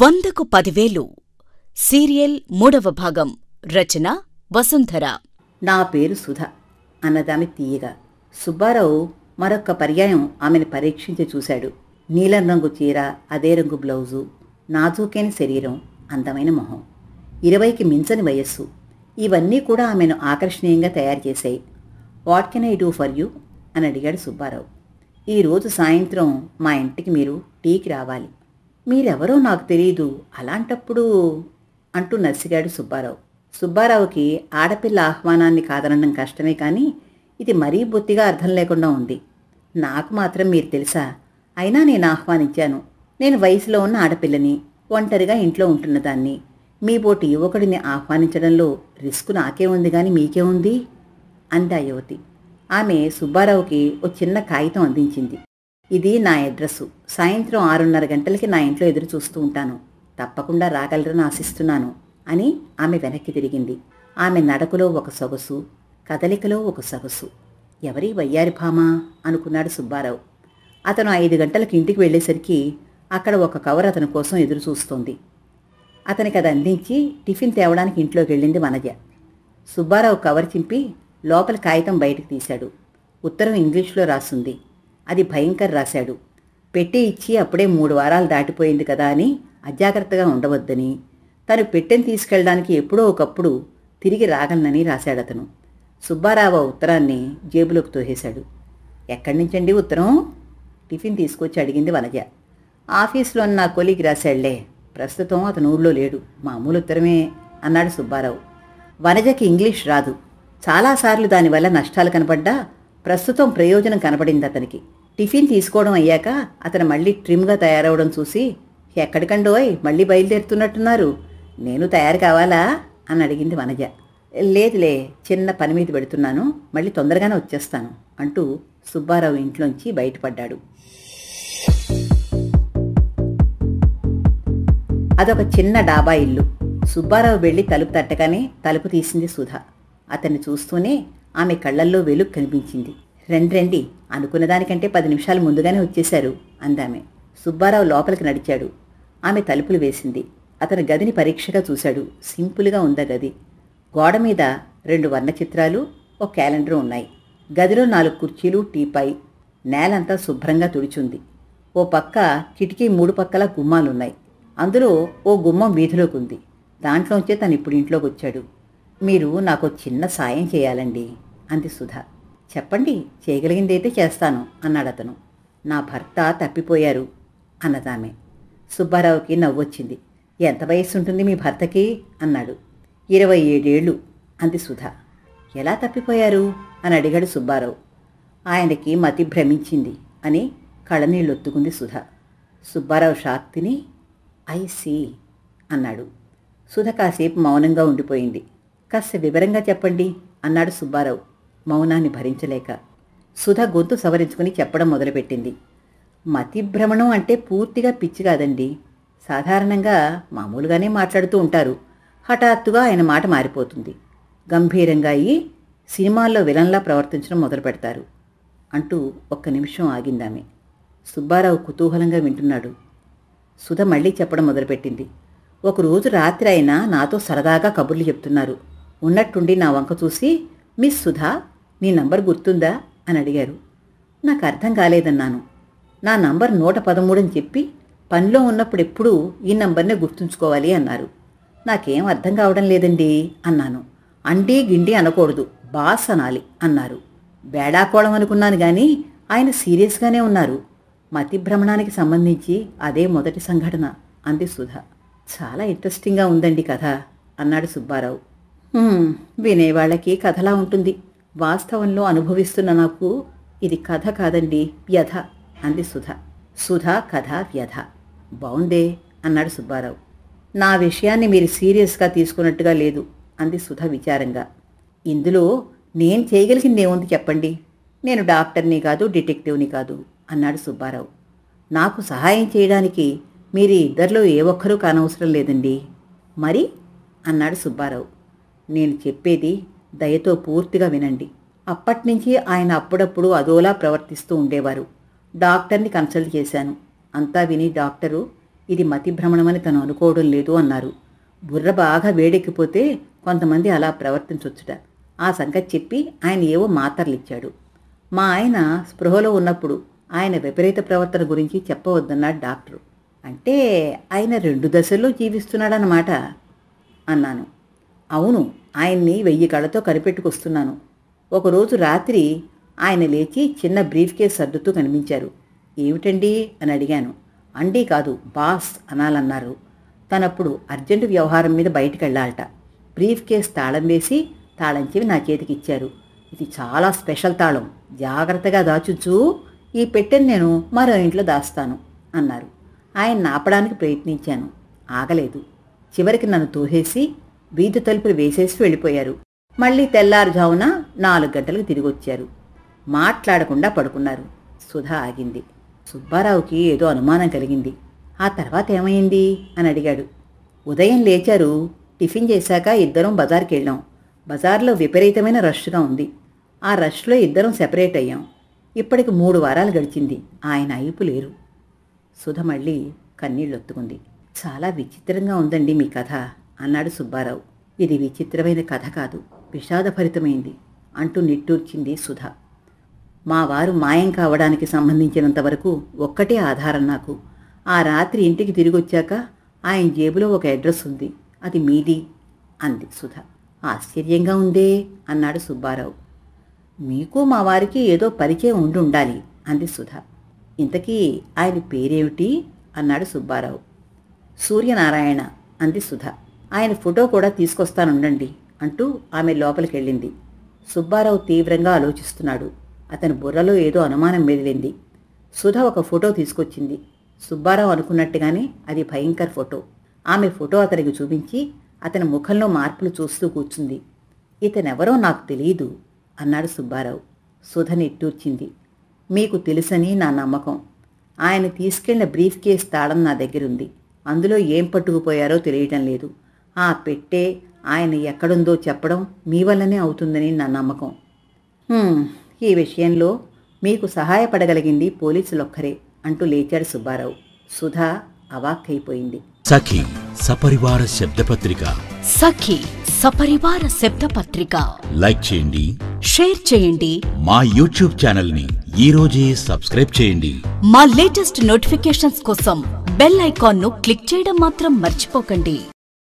వందకు పదివేలు సీరియల్ మూడవ భాగం రచన వసుంధర నా పేరు సుధ అన్నదామె తీయగా సుబ్బారావు మరొక్క పర్యాయం ఆమెను పరీక్షించి చూశాడు నీలం రంగు చీర అదే రంగు బ్లౌజు నాజూకైన శరీరం అందమైన మొహం ఇరవైకి మించని వయస్సు ఇవన్నీ కూడా ఆమెను ఆకర్షణీయంగా తయారు చేశాయి what can I do for you అని అడిగాడు సుబ్బారావు ఈరోజు సాయంత్రం మా ఇంటికి మీరు టీకి రావాలి మీరెవరో నాకు తెలియదు అలాంటప్పుడు అంటూ నరిసిగాడు సుబ్బారావు సుబ్బారావుకి ఆడపిల్ల ఆహ్వానాన్ని కాదనడం కష్టమే కానీ ఇది మరీ బొత్తిగా అర్థం లేకుండా ఉంది నాకు మాత్రం మీరు తెలుసా అయినా నేను ఆహ్వానించాను నేను వయసులో ఉన్న ఆడపిల్లని ఒంటరిగా ఇంట్లో ఉంటున్న దాన్ని మీ పోటు యువకుడిని ఆహ్వానించడంలో రిస్క్ నాకే ఉంది కానీ మీకే ఉంది అంది ఆ యువతి ఆమె సుబ్బారావుకి ఓ చిన్న కాగితం అందించింది ఇది నా అడ్రస్సు సాయంత్రం ఆరున్నర గంటలకి నా ఇంట్లో ఎదురు చూస్తూ ఉంటాను తప్పకుండా రాగలరని ఆశిస్తున్నాను అని ఆమె వెనక్కి తిరిగింది ఆమె నడకలో ఒక సొగసు కదలికలో ఒక సొగసు ఎవరి వయ్యారి భామా అనుకున్నాడు సుబ్బారావు అతను ఐదు గంటలకు ఇంటికి వెళ్ళేసరికి అక్కడ ఒక కవర్ అతని కోసం ఎదురు చూస్తోంది అతనికి అది అందించి టిఫిన్ తేవడానికి ఇంట్లోకి వెళ్ళింది వనజ సుబ్బారావు కవర్ చింపి లోపల కాగితం బయటకు తీశాడు ఉత్తరం ఇంగ్లీష్లో రాసుంది అది భయంకర్ రాశాడు పెట్టి ఇచ్చి అప్పుడే మూడు వారాలు దాటిపోయింది కదా అని అజాగ్రత్తగా ఉండవద్దని తను పెట్టెని తీసుకెళ్ళడానికి ఎప్పుడో ఒకప్పుడు తిరిగి రాగలనని రాశాడతను సుబ్బారావు ఉత్తరాన్ని జేబులోకి తోహేశాడు ఎక్కడి నుంచండి ఉత్తరం టిఫిన్ తీసుకొచ్చి అడిగింది వనజ ఆఫీస్లో నా కొలీగ్ రాశాడులే ప్రస్తుతం అతను ఊళ్ళో లేడు మామూలు ఉత్తరమే అన్నాడు సుబ్బారావు వనజకి ఇంగ్లీష్ రాదు చాలాసార్లు దానివల్ల నష్టాలు కనపడ్డా ప్రస్తుతం ప్రయోజనం కనపడింది అతనికి టిఫిన్ తీసుకోవడం అయ్యాక అతను మళ్ళీ ట్రిమ్గా తయారవడం చూసి ఎక్కడికండోయ్ మళ్ళీ బయలుదేరుతున్నట్టున్నారు నేను తయారు కావాలా అని అడిగింది వనజ లేదులే చిన్న పని మీద పెడుతున్నాను మళ్ళీ తొందరగానే వచ్చేస్తాను అంటూ సుబ్బారావు ఇంట్లోంచి బయటపడ్డాడు అదొక చిన్న డాబా ఇల్లు సుబ్బారావు వెళ్ళి తలుపు తట్టగానే తలుపు తీసింది సుధా అతన్ని చూస్తూనే ఆమె కళ్ళల్లో వెలుగు కనిపించింది రండి రండి అనుకున్న దానికంటే పది నిమిషాలు ముందుగానే వచ్చేశారు అందామె సుబ్బారావు లోపలికి నడిచాడు ఆమె తలుపులు వేసింది అతను గదిని పరీక్షగా చూశాడు సింపుల్గా ఉందా గది గోడ మీద రెండు వర్ణ చిత్రాలు ఒక క్యాలెండర్ ఉన్నాయి గదిలో నాలుగు కుర్చీలు టీపై నేలంతా శుభ్రంగా తుడిచుంది ఓ పక్క కిటికీ మూడు పక్కల గుమ్మాలున్నాయి అందులో ఓ గుమ్మం వీధిలోకి ఉంది దాంట్లోంచే తను ఇప్పుడు ఇంట్లోకి వచ్చాడు మీరు నాకు చిన్న సాయం చేయాలండి అంది సుధ చెప్పండి చేయగలిగిందైతే చేస్తాను అన్నాడు అతను నా భర్త తప్పిపోయారు అన్నదామె సుబ్బారావుకి నవ్వొచ్చింది ఎంత వయస్సు ఉంటుంది మీ భర్తకి అన్నాడు ఇరవై ఏడేళ్ళు అంది సుధ ఎలా తప్పిపోయారు అని అడిగాడు సుబ్బారావు ఆయనకి మతి భ్రమించింది అని కళనీళ్ళొత్తుకుంది సుధ సుబ్బారావు షాక్ తిని ఐ సీ అన్నాడు సుధ కాసేపు మౌనంగా ఉండిపోయింది కాస్త వివరంగా చెప్పండి అన్నాడు సుబ్బారావు మౌనాన్ని భరించలేక సుధ గొంతు సవరించుకుని చెప్పడం మొదలుపెట్టింది మతిభ్రమణం అంటే పూర్తిగా పిచ్చి కాదండి సాధారణంగా మామూలుగానే మాట్లాడుతూ ఉంటారు హఠాత్తుగా ఆయన మాట మారిపోతుంది గంభీరంగా అయ్యి సినిమాల్లో విలన్లా ప్రవర్తించడం మొదలు పెడతారు అంటూ ఒక్క నిమిషం ఆగిందామె సుబ్బారావు కుతూహలంగా వింటున్నాడు సుధ మళ్ళీ చెప్పడం మొదలుపెట్టింది ఒకరోజు రాత్రి అయినా నాతో సరదాగా కబుర్లు చెప్తున్నారు ఉన్నట్టుండి నా వంక చూసి మిస్ సుధా నీ నంబర్ గుర్తుందా అని అడిగారు నాకు అర్థం కాలేదన్నాను నా నంబర్ నూట పదమూడని చెప్పి పనిలో ఉన్నప్పుడు ఎప్పుడూ ఈ నంబర్నే గుర్తుంచుకోవాలి అన్నారు నాకేం అర్థం కావడం లేదండి అన్నాను అండి గిండి అనకూడదు బాస్ అనాలి అన్నారు బేడాకోవడం అనుకున్నాను కానీ ఆయన సీరియస్గానే ఉన్నారు మతిభ్రమణానికి సంబంధించి అదే మొదటి సంఘటన అంది సుధ చాలా ఇంట్రెస్టింగ్గా ఉందండి కథ అన్నాడు సుబ్బారావు వినేవాళ్ళకి కథలా ఉంటుంది వాస్తవంలో అనుభవిస్తున్న నాకు ఇది కథ కాదండి వ్యధ అంది సుధ సుధ కథ వ్యధ బాగుండే అన్నాడు సుబ్బారావు నా విషయాన్ని మీరు సీరియస్గా తీసుకున్నట్టుగా లేదు అంది సుధ విచారంగా ఇందులో నేను ఏముంది చెప్పండి నేను డాక్టర్ని కాదు డిటెక్టివ్ని కాదు అన్నాడు సుబ్బారావు నాకు సహాయం చేయడానికి మీరు ఇద్దరిలో ఏ ఒక్కరూ కానవసరం లేదండి మరి అన్నాడు సుబ్బారావు నేను చెప్పేది దయతో పూర్తిగా వినండి అప్పటినుంచి ఆయన అప్పుడప్పుడు అదోలా ప్రవర్తిస్తూ ఉండేవారు డాక్టర్ని కన్సల్ట్ చేశాను అంతా విని డాక్టరు ఇది మతి భ్రమణమని తను అనుకోవడం లేదు అన్నారు బుర్ర బాగా వేడెక్కిపోతే కొంతమంది అలా ప్రవర్తించొచ్చుట ఆ సంగతి చెప్పి ఆయన ఏవో మాతర్లిచ్చాడు మా ఆయన స్పృహలో ఉన్నప్పుడు ఆయన విపరీత ప్రవర్తన గురించి చెప్పవద్దన్నాడు డాక్టరు అంటే ఆయన రెండు దశల్లో జీవిస్తున్నాడన్నమాట అన్నాను అవును ఆయన్ని వెయ్యి కళ్ళతో కనిపెట్టుకొస్తున్నాను ఒకరోజు రాత్రి ఆయన లేచి చిన్న బ్రీఫ్ కేస్ సర్దుతూ కనిపించారు ఏమిటండి అని అడిగాను అండి కాదు బాస్ అనాలన్నారు తనప్పుడు అర్జెంటు వ్యవహారం మీద బయటికి వెళ్ళాలట బ్రీఫ్ కేస్ తాళం వేసి తాళం చెవి నా చేతికి ఇచ్చారు ఇది చాలా స్పెషల్ తాళం జాగ్రత్తగా దాచుచు ఈ పెట్టెను నేను మరో ఇంట్లో దాస్తాను అన్నారు ఆయన ఆపడానికి ప్రయత్నించాను ఆగలేదు చివరికి నన్ను తోహేసి వీధి తలుపులు వేసేసి వెళ్ళిపోయారు మళ్ళీ తెల్లారుజామున నాలుగు గంటలకు తిరిగొచ్చారు మాట్లాడకుండా పడుకున్నారు సుధా ఆగింది సుబ్బారావుకి ఏదో అనుమానం కలిగింది ఆ తర్వాత ఏమైంది అని అడిగాడు ఉదయం లేచారు టిఫిన్ చేశాక ఇద్దరం బజార్కి వెళ్ళాం బజార్లో విపరీతమైన రష్గా ఉంది ఆ రష్లో ఇద్దరం సెపరేట్ అయ్యాం ఇప్పటికి మూడు వారాలు గడిచింది ఆయన అయిపు లేరు సుధ మళ్ళీ కన్నీళ్ళొత్తుకుంది చాలా విచిత్రంగా ఉందండి మీ కథ అన్నాడు సుబ్బారావు ఇది విచిత్రమైన కథ కాదు విషాదభరితమైంది అంటూ నిట్టూర్చింది సుధ మా వారు మాయం కావడానికి సంబంధించినంతవరకు ఒక్కటే ఆధారం నాకు ఆ రాత్రి ఇంటికి తిరిగొచ్చాక ఆయన జేబులో ఒక అడ్రస్ ఉంది అది మీది అంది సుధ ఆశ్చర్యంగా ఉందే అన్నాడు సుబ్బారావు మీకు మా వారికి ఏదో పరిచయం ఉండి ఉండాలి అంది సుధ ఇంతకీ ఆయన పేరేమిటి అన్నాడు సుబ్బారావు సూర్యనారాయణ అంది సుధ ఆయన ఫోటో కూడా తీసుకొస్తానుండండి అంటూ ఆమె లోపలికి వెళ్ళింది సుబ్బారావు తీవ్రంగా ఆలోచిస్తున్నాడు అతని బుర్రలో ఏదో అనుమానం మెదిలింది సుధ ఒక ఫోటో తీసుకొచ్చింది సుబ్బారావు అనుకున్నట్టుగానే అది భయంకర్ ఫోటో ఆమె ఫోటో అతనికి చూపించి అతని ముఖంలో మార్పులు చూస్తూ కూర్చుంది ఇతనెవరో నాకు తెలియదు అన్నాడు సుబ్బారావు సుధ నిట్టూర్చింది మీకు తెలుసని నా నమ్మకం ఆయన తీసుకెళ్లిన బ్రీఫ్ కేస్ తాళం నా దగ్గరుంది అందులో ఏం పట్టుకుపోయారో తెలియటం లేదు ఆ పెట్టే ఆయన ఎక్కడుందో చెప్పడం మీ వల్లనే అవుతుందని నా నమ్మకం ఈ విషయంలో మీకు సహాయపడగలిగింది పోలీసులొక్కరే అంటూ లేచాడు సుబ్బారావు సుధా అవాక్కైపోయింది సఖి సపరివార శబ్దపత్రిక సఖి సపరివార శబ్దపత్రిక లైక్ చేయండి షేర్ చేయండి మా యూట్యూబ్ ఛానల్ ని ఈ రోజే సబ్స్క్రైబ్ చేయండి మా లేటెస్ట్ నోటిఫికేషన్స్ కోసం బెల్ ఐకాన్ ను క్లిక్ చేయడం మాత్రం మర్చిపోకండి